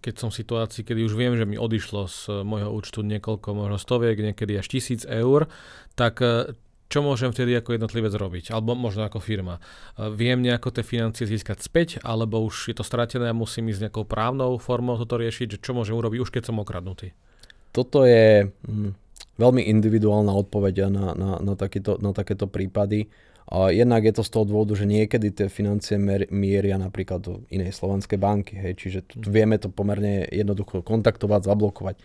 keď som v situácii, kedy už viem, že mi odišlo z môjho účtu niekoľko, možno stoviek, niekedy až tisíc eur, tak e, čo môžem vtedy ako jednotlivec robiť, alebo možno ako firma. E, viem nejako tie financie získať späť, alebo už je to stratené a musím ísť nejakou právnou formou toto riešiť, čo môžem urobiť už keď som okradnutý. Toto je mm, veľmi individuálna odpoveď na, na, na, takýto, na takéto prípady. Jednak je to z toho dôvodu, že niekedy tie financie mieria napríklad do inej slovenskej banky, hej, čiže tu mhm. vieme to pomerne jednoducho kontaktovať, zablokovať.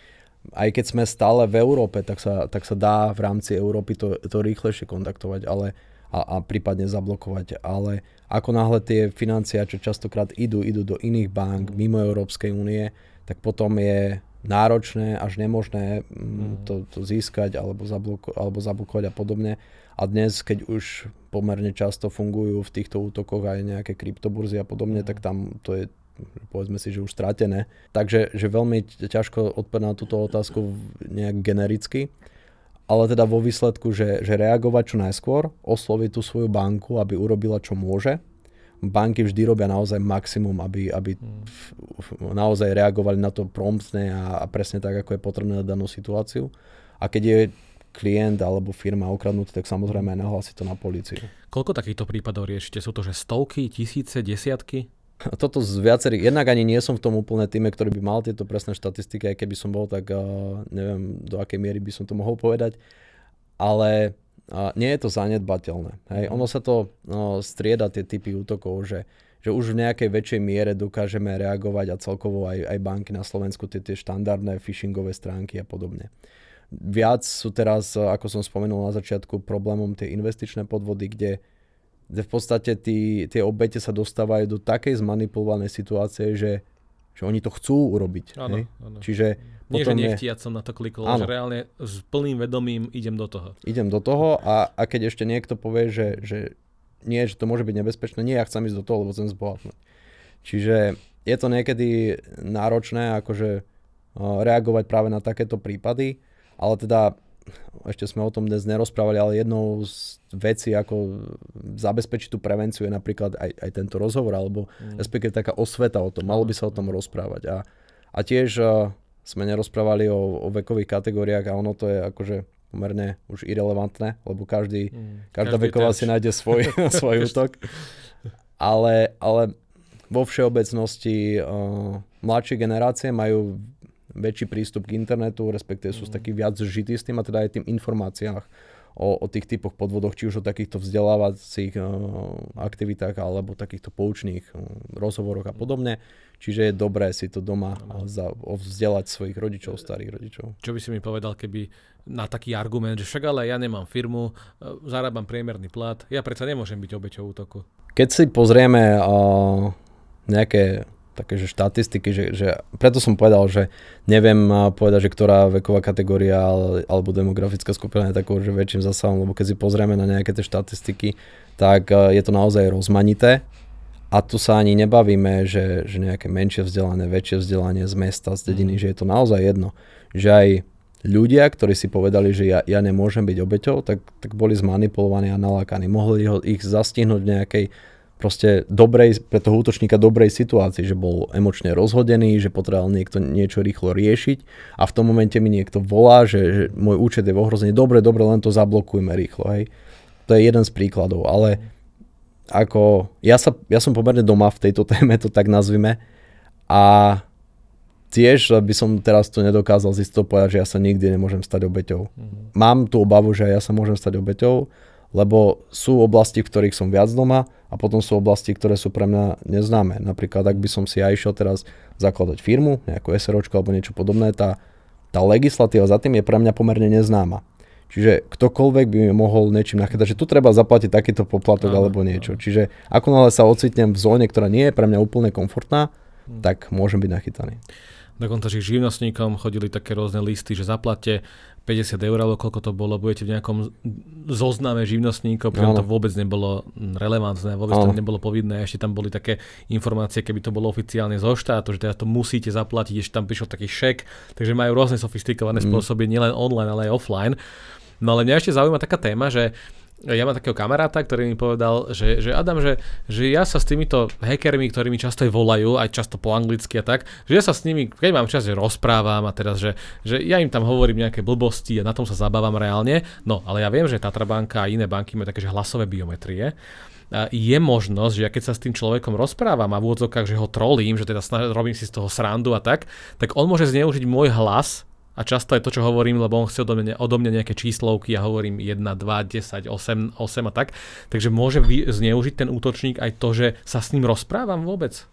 Aj keď sme stále v Európe, tak sa, tak sa dá v rámci Európy to, to rýchlejšie kontaktovať ale, a, a prípadne zablokovať. Ale ako náhle tie financie, čo častokrát idú, idú do iných bank mhm. mimo Európskej únie, tak potom je náročné až nemožné mm, mhm. to, to získať alebo, zabloko, alebo zablokovať a podobne. A dnes, keď už pomerne často fungujú v týchto útokoch aj nejaké kryptoburzy a podobne, tak mhm. tam to je povedzme si, že už stratené. Takže že veľmi ťažko odpovedať na túto otázku nejak genericky, ale teda vo výsledku, že, že reagovať čo najskôr, osloviť tú svoju banku, aby urobila čo môže. Banky vždy robia naozaj maximum, aby, aby mhm. naozaj reagovali na to promptne a, a presne tak, ako je potrebné na danú situáciu. A keď je klient alebo firma okradnutý, tak samozrejme nahlási to na políciu. Koľko takýchto prípadov riešite? Sú to že stovky, tisíce, desiatky? Toto z viacerých, jednak ani nie som v tom úplne týme, ktorý by mal tieto presné štatistiky, aj keby som bol, tak uh, neviem, do akej miery by som to mohol povedať, ale uh, nie je to zanedbateľné. Hej. Ono sa to uh, strieda, tie typy útokov, že že už v nejakej väčšej miere dokážeme reagovať a celkovo aj, aj banky na Slovensku, tie, tie štandardné phishingové stránky a podobne. Viac sú teraz, eh, ako som spomenul na začiatku, problémom tie investičné podvody, kde kde v podstate tí, tie obete sa dostávajú do takej zmanipulovanej situácie, že, že oni to chcú urobiť. Áno, áno. Čiže Nie, potom že nechtiať som na to klikol, áno. že reálne s plným vedomím idem do toho. Idem do toho a, a keď ešte niekto povie, že, že nie, že to môže byť nebezpečné, nie, ja chcem ísť do toho, lebo chcem zbohatnúť. Čiže je to niekedy náročné akože eh, reagovať práve na takéto prípady ale teda ešte sme o tom dnes nerozprávali, ale jednou z vecí, ako zabezpečiť tú prevenciu je napríklad aj, aj tento rozhovor, alebo mm. respektíve taká osveta o tom, malo by sa o tom rozprávať. A, a tiež uh, sme nerozprávali o, o vekových kategóriách a ono to je akože pomerne už irrelevantné, lebo každý, mm. každá každý veková si nájde svoj, svoj útok. Ale, ale vo všeobecnosti uh, mladšie generácie majú väčší prístup k internetu, respektíve sú mm. takí viac žití s tým a teda aj tým informáciách o, o tých typoch podvodoch, či už o takýchto vzdelávacích uh, aktivitách alebo takýchto poučných uh, rozhovoroch a mm. podobne. Čiže je dobré si to doma uh, za, vzdelať svojich rodičov, e, starých rodičov. Čo by si mi povedal, keby na taký argument, že však ale ja nemám firmu, zarábam priemerný plat, ja predsa nemôžem byť obeťou útoku. Keď si pozrieme nejaké také že štatistiky, že, že preto som povedal, že neviem povedať, že ktorá veková kategória alebo demografická skupina je takou, že väčším zasahom, lebo keď si pozrieme na nejaké tie štatistiky, tak je to naozaj rozmanité. A tu sa ani nebavíme, že, že nejaké menšie vzdelané, väčšie vzdelanie z mesta, z dediny, mm. že je to naozaj jedno. Že aj ľudia, ktorí si povedali, že ja, ja nemôžem byť obeťou, tak, tak boli zmanipulovaní a nalákaní. Mohli ho, ich zastihnúť v nejakej proste dobrej, pre toho útočníka dobrej situácii, že bol emočne rozhodený, že potreboval niekto niečo rýchlo riešiť a v tom momente mi niekto volá, že, že môj účet je v ohrození, dobre, dobre, len to zablokujme rýchlo, hej. To je jeden z príkladov, ale ako, ja, sa, ja som pomerne doma v tejto téme, to tak nazvime a tiež by som teraz to nedokázal zisto povedať, že ja sa nikdy nemôžem stať obeťou. Mm-hmm. Mám tú obavu, že ja sa môžem stať obeťou, lebo sú oblasti, v ktorých som viac doma a potom sú oblasti, ktoré sú pre mňa neznáme. Napríklad, ak by som si aj išiel teraz zakladať firmu, nejakú SROčku alebo niečo podobné, tá, tá legislatíva za tým je pre mňa pomerne neznáma. Čiže ktokoľvek by mi mohol niečím nachytať, že tu treba zaplatiť takýto poplatok aj, alebo niečo. Aj. Čiže ako sa ocitnem v zóne, ktorá nie je pre mňa úplne komfortná, hm. tak môžem byť nachytaný. Dokonca, že živnostníkom chodili také rôzne listy, že zaplate 50 eur, alebo koľko to bolo, budete v nejakom zozname živnostníkov, pretože to vôbec nebolo relevantné, vôbec Áno. to nebolo povinné, ešte tam boli také informácie, keby to bolo oficiálne zo štátu, že teda to musíte zaplatiť, ešte tam prišiel taký šek, takže majú rôzne sofistikované mm. spôsoby, nielen online, ale aj offline. No ale mňa ešte zaujíma taká téma, že ja mám takého kamaráta, ktorý mi povedal, že, že Adam, že, že ja sa s týmito hackermi, ktorí mi často aj volajú, aj často po anglicky a tak, že ja sa s nimi, keď mám čas, že rozprávam a teraz, že, že ja im tam hovorím nejaké blbosti a na tom sa zabávam reálne, no ale ja viem, že Tatra banka a iné banky majú také, že hlasové biometrie, je možnosť, že ja keď sa s tým človekom rozprávam a v úvodzovkách, že ho trolím, že teda robím si z toho srandu a tak, tak on môže zneužiť môj hlas a často je to, čo hovorím, lebo on chce odo mňa, odo mňa nejaké číslovky a ja hovorím 1, 2, 10, 8, 8 a tak. Takže môže zneužiť ten útočník aj to, že sa s ním rozprávam vôbec?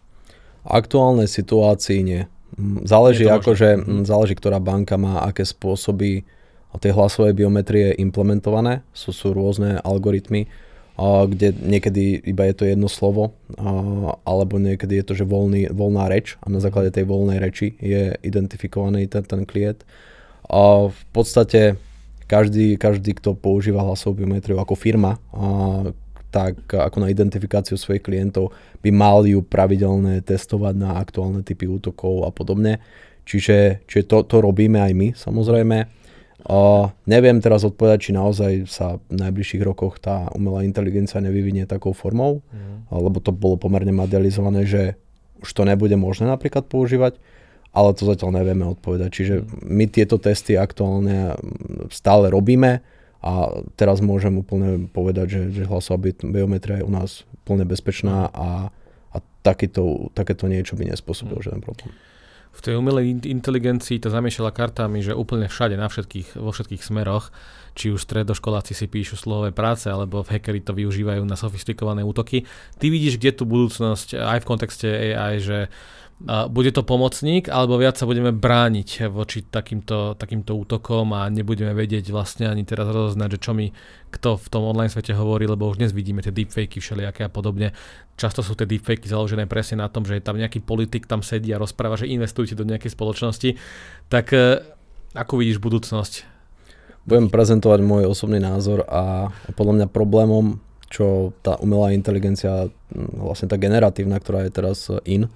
Aktuálnej situácii nie. Mm, záleží, ako, že mm, záleží, ktorá banka má aké spôsoby tej hlasovej biometrie implementované. Sú, sú rôzne algoritmy kde niekedy iba je to jedno slovo, alebo niekedy je to, že voľný, voľná reč a na základe tej voľnej reči je identifikovaný ten, ten klient. A v podstate každý, každý, kto používa hlasovú biometriu ako firma, tak ako na identifikáciu svojich klientov by mal ju pravidelne testovať na aktuálne typy útokov a podobne. Čiže, čiže to, to robíme aj my samozrejme. O, neviem teraz odpovedať, či naozaj sa v najbližších rokoch tá umelá inteligencia nevyvinie takou formou, mm. lebo to bolo pomerne materializované, že už to nebude možné napríklad používať, ale to zatiaľ nevieme odpovedať. Čiže mhm. my tieto testy aktuálne stále robíme a teraz môžem úplne povedať, že, že hlasová biometria je u nás plne bezpečná mhm. a, a takýto, takéto niečo by nespôsobilo mm. žiaden problém v tej umelej inteligencii to zamiešala kartami, že úplne všade, na všetkých, vo všetkých smeroch, či už stredoškoláci si píšu slové práce, alebo v hackeri to využívajú na sofistikované útoky. Ty vidíš, kde tu budúcnosť aj v kontexte AI, že bude to pomocník, alebo viac sa budeme brániť voči takýmto, takýmto útokom a nebudeme vedieť vlastne ani teraz rozoznať, že čo mi kto v tom online svete hovorí, lebo už dnes vidíme tie deepfakey všelijaké a podobne. Často sú tie deepfakey založené presne na tom, že je tam nejaký politik, tam sedí a rozpráva, že investujte do nejakej spoločnosti. Tak e, ako vidíš budúcnosť? Budem prezentovať môj osobný názor a podľa mňa problémom, čo tá umelá inteligencia, vlastne tá generatívna, ktorá je teraz in,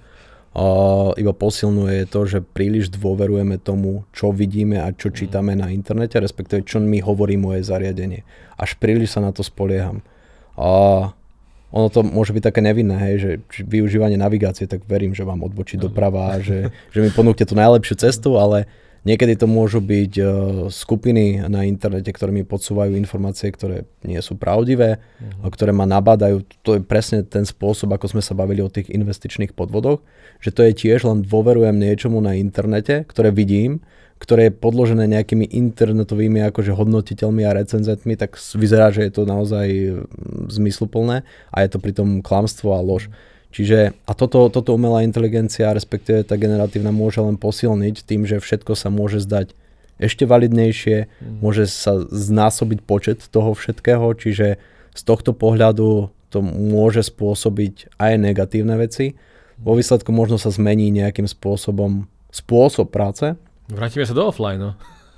iba posilňuje to, že príliš dôverujeme tomu, čo vidíme a čo mhm. čítame na internete, respektíve čo mi hovorí moje zariadenie. Až príliš sa na to spolieham. A ono to môže byť také nevinné, hej, že využívanie navigácie, tak verím, že vám odbočí doprava, že, že mi ponúkte tú najlepšiu cestu, ale Niekedy to môžu byť e, skupiny na internete, ktoré mi podsúvajú informácie, ktoré nie sú pravdivé, uh-huh. ktoré ma nabádajú. To je presne ten spôsob, ako sme sa bavili o tých investičných podvodoch, že to je tiež len dôverujem niečomu na internete, ktoré vidím, ktoré je podložené nejakými internetovými akože hodnotiteľmi a recenzentmi, tak vyzerá, že je to naozaj mm, zmysluplné a je to pritom klamstvo a lož. Uh-huh Čiže a toto, toto umelá inteligencia, respektíve tá generatívna, môže len posilniť tým, že všetko sa môže zdať ešte validnejšie, mm. môže sa znásobiť počet toho všetkého, čiže z tohto pohľadu to môže spôsobiť aj negatívne veci. Vo výsledku možno sa zmení nejakým spôsobom spôsob práce. Vrátime sa do offline. No.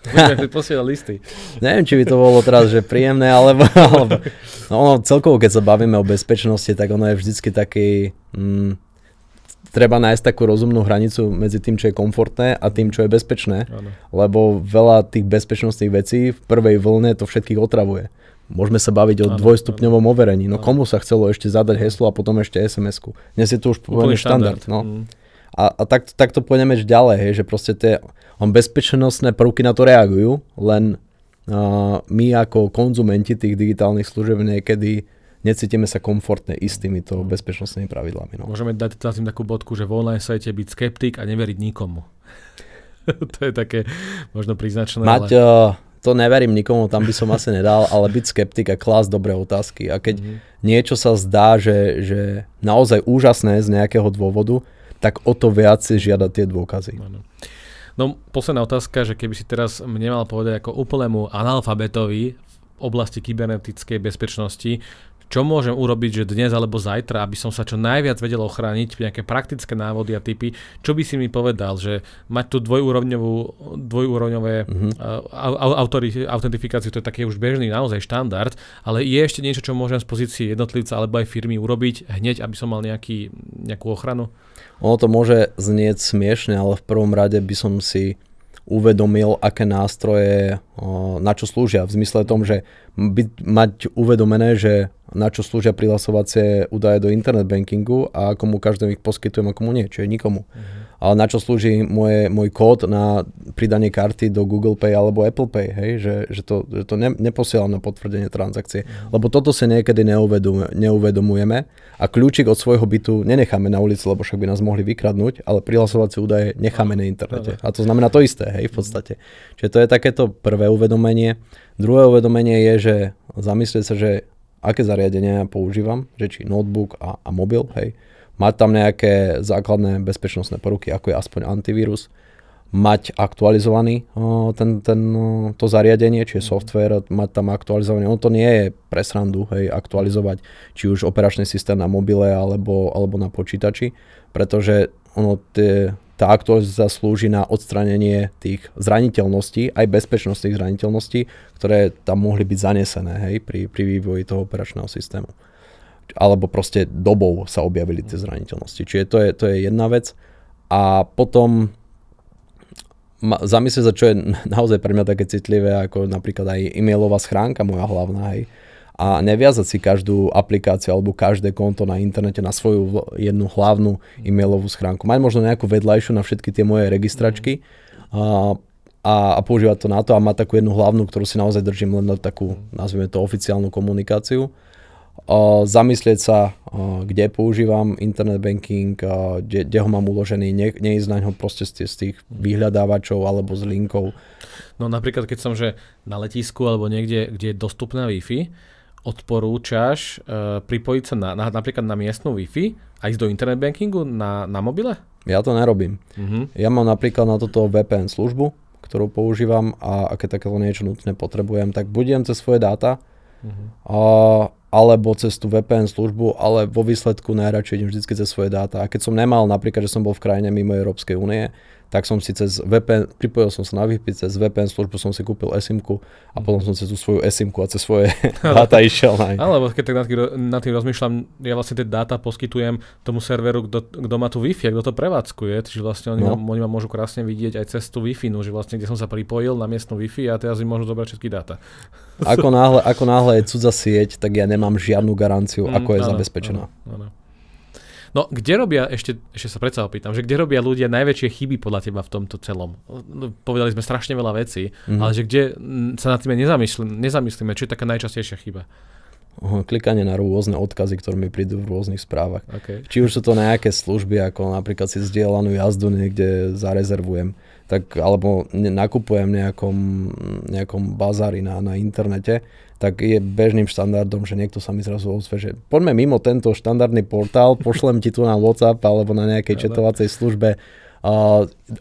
Budeme posielať listy. Neviem, či by to bolo teraz, že príjemné, alebo, alebo... No ono celkovo, keď sa bavíme o bezpečnosti, tak ono je vždycky taký... Mm, treba nájsť takú rozumnú hranicu medzi tým, čo je komfortné a tým, čo je bezpečné. Ano. Lebo veľa tých bezpečnostných vecí v prvej vlne to všetkých otravuje. Môžeme sa baviť o ano, dvojstupňovom ano. overení. No ano. komu sa chcelo ešte zadať heslo a potom ešte SMS-ku? Dnes je to už úplne štandard. štandard. No. Mm. A, a tak, tak to pôjdeme ďalej, hej, že proste tie on bezpečnostné prvky na to reagujú, len uh, my ako konzumenti tých digitálnych služieb niekedy necítime sa komfortne istými to mhm. bezpečnostnými pravidlami. No. Môžeme dať za tým takú bodku, že v online svete byť skeptik a neveriť nikomu. to je také možno príznačné. Mať, ale... uh, to neverím nikomu, tam by som asi nedal, ale byť skeptik a klásť dobré otázky. A keď mm-hmm. niečo sa zdá, že, že naozaj úžasné z nejakého dôvodu, tak o to viac si žiada tie dôkazy. Ano. No posledná otázka, že keby si teraz mne mal povedať ako úplnému analfabetovi v oblasti kybernetickej bezpečnosti, čo môžem urobiť, že dnes alebo zajtra, aby som sa čo najviac vedel ochrániť, nejaké praktické návody a typy, čo by si mi povedal, že mať tú dvojúrovňovú, dvojúrovňové mm-hmm. uh, autori, autentifikáciu, to je taký už bežný naozaj štandard, ale je ešte niečo, čo môžem z pozície jednotlivca alebo aj firmy urobiť hneď, aby som mal nejaký, nejakú ochranu? Ono to môže znieť smiešne, ale v prvom rade by som si uvedomil, aké nástroje na čo slúžia. V zmysle tom, že byť, mať uvedomené, že na čo slúžia prihlasovacie údaje do internet bankingu a komu každému ich poskytujem a komu nie, čiže nikomu. Mm-hmm. Ale na čo slúži moje, môj kód na pridanie karty do Google Pay alebo Apple Pay, hej? Že, že to, že to ne, neposielam na potvrdenie transakcie. Mm-hmm. Lebo toto si niekedy neuvedomujeme a kľúčik od svojho bytu nenecháme na ulici, lebo však by nás mohli vykradnúť, ale prihlasovacie údaje necháme na internete. A to znamená to isté, hej, v podstate. Čiže to je takéto prvé uvedomenie. Druhé uvedomenie je, že zamyslieť sa, že aké zariadenia ja používam, že či notebook a, a mobil, hej. Mať tam nejaké základné bezpečnostné poruky, ako je aspoň antivírus, mať aktualizovaný o, ten, ten, o, to zariadenie, či je software, mať tam aktualizovaný. Ono to nie je pre srandu, hej, aktualizovať či už operačný systém na mobile alebo, alebo na počítači, pretože ono tie tá aktualizácia slúži na odstranenie tých zraniteľností, aj bezpečnostných zraniteľností, ktoré tam mohli byť zanesené hej, pri, pri vývoji toho operačného systému. Alebo proste dobou sa objavili tie zraniteľnosti. Čiže to je, to je jedna vec. A potom zamyslieť sa, čo je naozaj pre mňa také citlivé, ako napríklad aj e-mailová schránka moja hlavná, hej a neviazať si každú aplikáciu alebo každé konto na internete na svoju jednu hlavnú e-mailovú schránku. Mať možno nejakú vedľajšiu na všetky tie moje registračky mhm. a, a, a používať to na to a mať takú jednu hlavnú, ktorú si naozaj držím len na takú, nazvime to, oficiálnu komunikáciu. Uh, zamyslieť sa, uh, kde používam internet banking, uh, kde, kde ho mám uložený, ne, neísť na ňo proste z, z tých mhm. vyhľadávačov alebo z linkov. No napríklad, keď som že na letisku alebo niekde, kde je dostupná Wi-Fi, odporúčaš uh, pripojiť sa na, na, napríklad na miestnu Wi-Fi a ísť do internet bankingu na, na mobile? Ja to nerobím. Uh-huh. Ja mám napríklad na toto VPN službu, ktorú používam a, aké takéto niečo nutne potrebujem, tak budem cez svoje dáta uh-huh. a, alebo cez tú VPN službu, ale vo výsledku najradšej idem vždy cez svoje dáta. A keď som nemal napríklad, že som bol v krajine mimo Európskej únie, tak som si cez VPN, pripojil som sa na VPN, cez VPN službu som si kúpil esim a mhm. potom som cez tú svoju esim a cez svoje dáta išiel na Alebo keď tak nad tým, nad tým rozmýšľam, ja vlastne tie dáta poskytujem tomu serveru, kto má tu Wi-Fi, kto to prevádzkuje, čiže vlastne oni, no. ma, oni ma môžu krásne vidieť aj cez tú Wi-Fi, no, že vlastne kde som sa pripojil na miestnu Wi-Fi a teraz im môžu zobrať všetky dáta. Ako náhle, ako náhle je cudza sieť, tak ja nemám žiadnu garanciu, mm, ako je áno, zabezpečená. Áno, áno. No, kde robia, ešte, ešte sa predsa opýtam, že kde robia ľudia najväčšie chyby podľa teba v tomto celom? No, povedali sme strašne veľa vecí, mm. ale že kde sa nad tým nezamyslíme, nezamyslíme, čo je taká najčastejšia chyba? klikanie na rôzne odkazy, ktoré mi prídu v rôznych správach. Okay. Či už sú to nejaké služby, ako napríklad si zdieľanú jazdu niekde zarezervujem, tak, alebo nakupujem nejakom, nejakom bazári na, na internete, tak je bežným štandardom, že niekto sa mi zrazu ozve, že poďme mimo tento štandardný portál, pošlem ti tu na WhatsApp alebo na nejakej četovacej službe a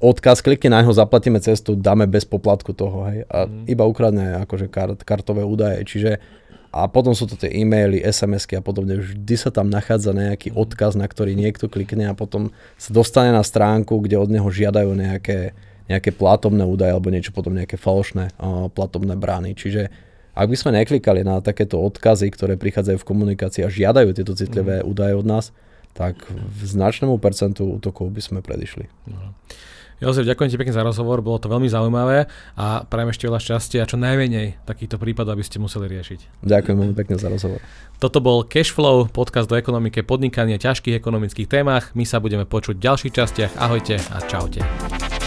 odkaz, klikne na neho zaplatíme cestu, dáme bez poplatku toho, hej. A mm. iba ukradne akože kart, kartové údaje, čiže a potom sú to tie e-maily, SMS-ky a podobne. Vždy sa tam nachádza nejaký mhm. odkaz, na ktorý niekto klikne a potom sa dostane na stránku, kde od neho žiadajú nejaké, nejaké platobné údaje alebo niečo potom nejaké falošné platobné brány. Čiže ak by sme neklikali na takéto odkazy, ktoré prichádzajú v komunikácii a žiadajú tieto citlivé mm. údaje od nás, tak v značnému percentu útokov by sme predišli. No. Jozef, ďakujem ti pekne za rozhovor, bolo to veľmi zaujímavé a prajem ešte veľa šťastia a čo najmenej takýchto prípadov, aby ste museli riešiť. Ďakujem veľmi pekne za rozhovor. Toto bol Cashflow, podcast do ekonomike podnikania ťažkých ekonomických témach. My sa budeme počuť v ďalších častiach. Ahojte a čaute.